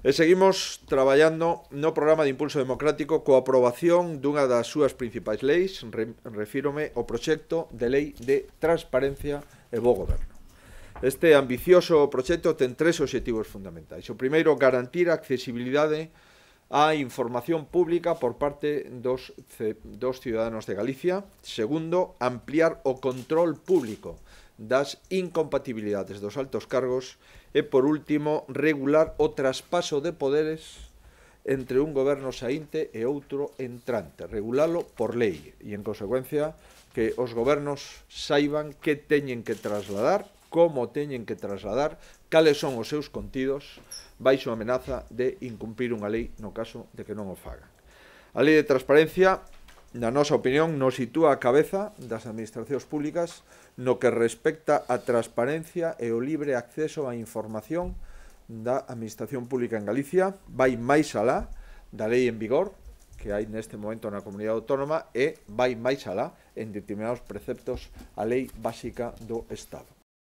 E seguimos traballando no programa de impulso democrático coa aprobación dunha das súas principais leis, re, refírome ao proxecto de lei de transparencia e bo goberno. Este ambicioso proxecto ten tres obxectivos fundamentais. O primeiro, garantir a accesibilidade a información pública por parte dos, dos ciudadanos de Galicia. Segundo, ampliar o control público das incompatibilidades dos altos cargos e, por último, regular o traspaso de poderes entre un goberno saínte e outro entrante, regulalo por lei e, en consecuencia, que os gobernos saiban que teñen que trasladar como teñen que trasladar, cales son os seus contidos, baixo a amenaza de incumplir unha lei no caso de que non o fagan. A lei de transparencia, na nosa opinión, nos sitúa a cabeza das administracións públicas no que respecta a transparencia e o libre acceso á información da Administración Pública en Galicia, vai máis alá da lei en vigor, que hai neste momento na comunidade autónoma e vai máis alá en determinados preceptos a lei básica do Estado.